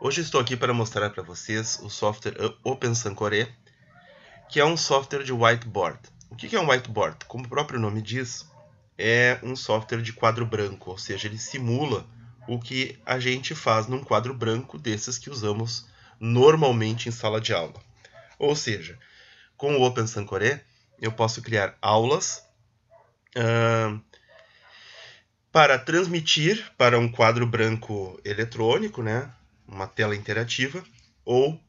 Hoje estou aqui para mostrar para vocês o software OpenSancoré, que é um software de whiteboard. O que é um whiteboard? Como o próprio nome diz, é um software de quadro branco, ou seja, ele simula o que a gente faz num quadro branco desses que usamos normalmente em sala de aula. Ou seja, com o OpenSancoré eu posso criar aulas uh, para transmitir para um quadro branco eletrônico, né? uma tela interativa, ou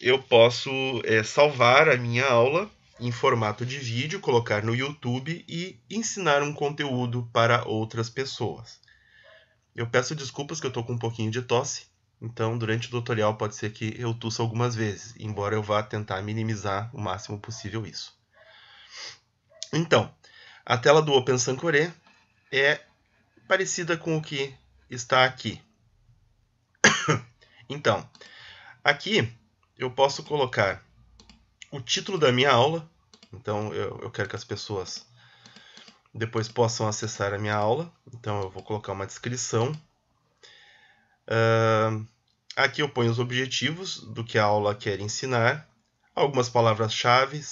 eu posso é, salvar a minha aula em formato de vídeo, colocar no YouTube e ensinar um conteúdo para outras pessoas. Eu peço desculpas que eu estou com um pouquinho de tosse, então durante o tutorial pode ser que eu tussa algumas vezes, embora eu vá tentar minimizar o máximo possível isso. Então, a tela do Open é parecida com o que está aqui. Então, aqui eu posso colocar o título da minha aula. Então, eu, eu quero que as pessoas depois possam acessar a minha aula. Então, eu vou colocar uma descrição. Uh, aqui eu ponho os objetivos do que a aula quer ensinar, algumas palavras-chave,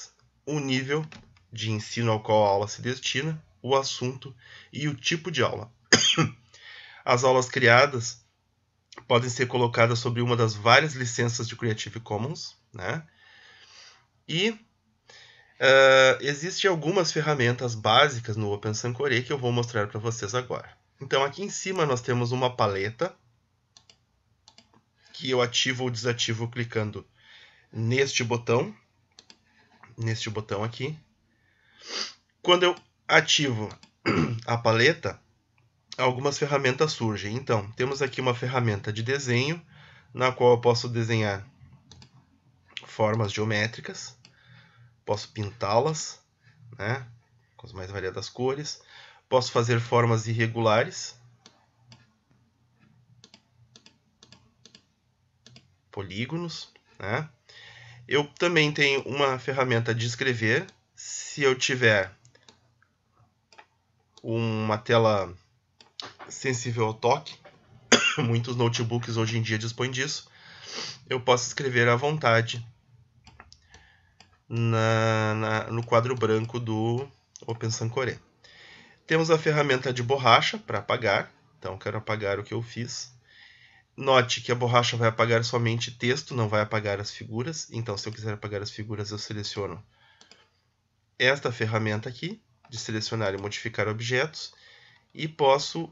o nível de ensino ao qual a aula se destina, o assunto e o tipo de aula. As aulas criadas podem ser colocadas sobre uma das várias licenças de Creative Commons, né? E uh, existem algumas ferramentas básicas no Open que eu vou mostrar para vocês agora. Então aqui em cima nós temos uma paleta que eu ativo ou desativo clicando neste botão, neste botão aqui. Quando eu ativo a paleta, algumas ferramentas surgem. Então, temos aqui uma ferramenta de desenho, na qual eu posso desenhar formas geométricas, posso pintá-las, né, com as mais variadas cores, posso fazer formas irregulares, polígonos, né? Eu também tenho uma ferramenta de escrever. Se eu tiver uma tela sensível ao toque. Muitos notebooks hoje em dia dispõem disso. Eu posso escrever à vontade na, na, no quadro branco do OpenSan Temos a ferramenta de borracha para apagar. Então, quero apagar o que eu fiz. Note que a borracha vai apagar somente texto, não vai apagar as figuras. Então, se eu quiser apagar as figuras, eu seleciono esta ferramenta aqui, de selecionar e modificar objetos. E posso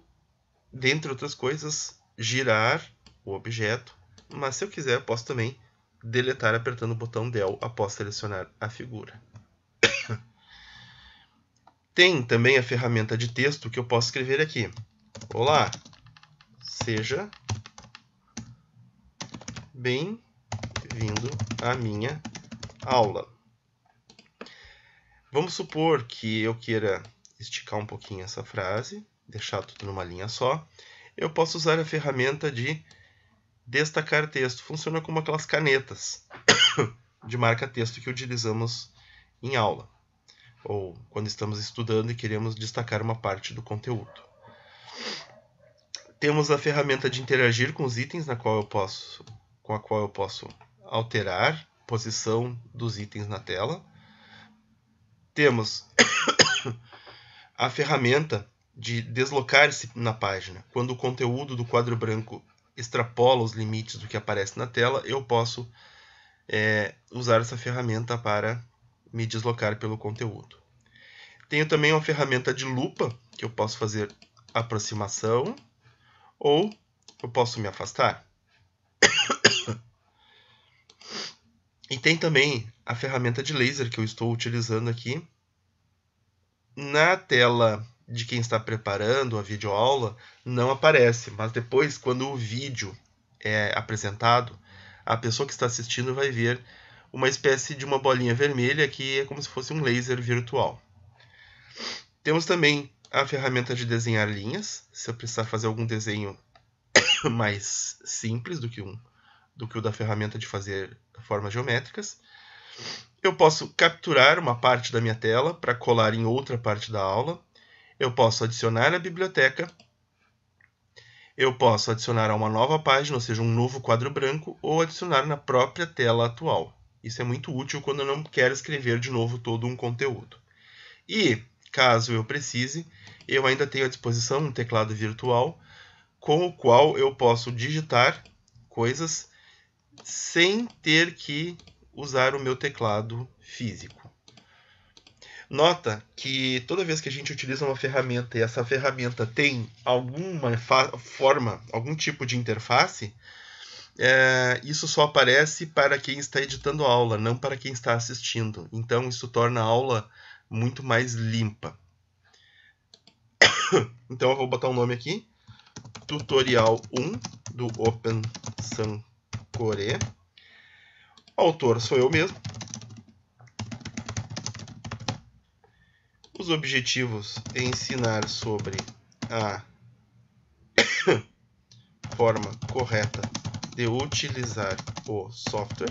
dentre outras coisas, girar o objeto, mas se eu quiser, eu posso também deletar apertando o botão del após selecionar a figura. Tem também a ferramenta de texto que eu posso escrever aqui. Olá, seja bem-vindo à minha aula. Vamos supor que eu queira esticar um pouquinho essa frase deixar tudo numa linha só, eu posso usar a ferramenta de destacar texto. Funciona como aquelas canetas de marca texto que utilizamos em aula ou quando estamos estudando e queremos destacar uma parte do conteúdo. Temos a ferramenta de interagir com os itens na qual eu posso, com a qual eu posso alterar a posição dos itens na tela. Temos a ferramenta de deslocar-se na página. Quando o conteúdo do quadro branco extrapola os limites do que aparece na tela, eu posso é, usar essa ferramenta para me deslocar pelo conteúdo. Tenho também uma ferramenta de lupa, que eu posso fazer aproximação ou eu posso me afastar. e tem também a ferramenta de laser que eu estou utilizando aqui. Na tela de quem está preparando a videoaula não aparece, mas depois, quando o vídeo é apresentado, a pessoa que está assistindo vai ver uma espécie de uma bolinha vermelha que é como se fosse um laser virtual. Temos também a ferramenta de desenhar linhas, se eu precisar fazer algum desenho mais simples do que, um, do que o da ferramenta de fazer formas geométricas. Eu posso capturar uma parte da minha tela para colar em outra parte da aula, eu posso adicionar a biblioteca, eu posso adicionar a uma nova página, ou seja, um novo quadro branco, ou adicionar na própria tela atual. Isso é muito útil quando eu não quero escrever de novo todo um conteúdo. E, caso eu precise, eu ainda tenho à disposição um teclado virtual com o qual eu posso digitar coisas sem ter que usar o meu teclado físico. Nota que toda vez que a gente utiliza uma ferramenta e essa ferramenta tem alguma forma, algum tipo de interface, é, isso só aparece para quem está editando a aula, não para quem está assistindo. Então isso torna a aula muito mais limpa. Então eu vou botar um nome aqui, tutorial 1 do Open Sancore. Autor sou eu mesmo, Os objetivos é ensinar sobre a forma correta de utilizar o software.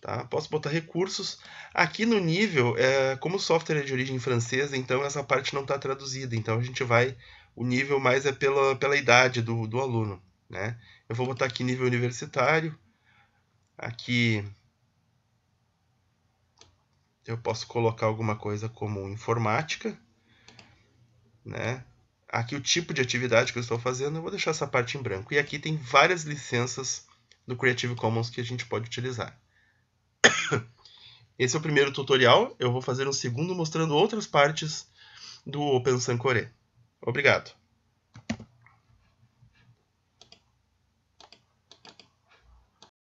Tá? Posso botar recursos. Aqui no nível, é, como o software é de origem francesa, então essa parte não está traduzida. Então a gente vai, o nível mais é pela, pela idade do, do aluno. Né? Eu vou botar aqui nível universitário, aqui eu posso colocar alguma coisa como informática, né? Aqui o tipo de atividade que eu estou fazendo, eu vou deixar essa parte em branco. E aqui tem várias licenças do Creative Commons que a gente pode utilizar. Esse é o primeiro tutorial, eu vou fazer um segundo mostrando outras partes do Open Core. Obrigado!